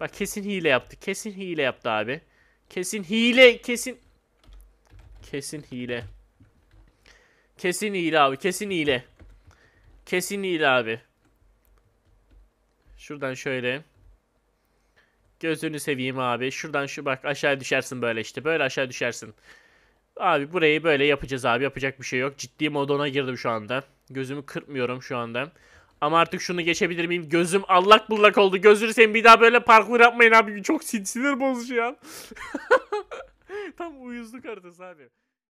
Bak kesin hile yaptı. Kesin hile yaptı abi. Kesin hile. Kesin. Kesin hile. Kesin hile abi. Kesin hile. Kesin hile abi. Şuradan şöyle. Gözünü seveyim abi. Şuradan şu bak aşağı düşersin böyle işte. Böyle aşağı düşersin. Abi burayı böyle yapacağız abi. Yapacak bir şey yok. Ciddi modona girdim şu anda. Gözümü kırpmıyorum şu anda. Ama artık şunu geçebilir miyim? Gözüm allak bullak oldu. Gözünü sen bir daha böyle parkur yapmayın abi. Çok sinir bozucu ya. Tam uyuzluk haritası abi.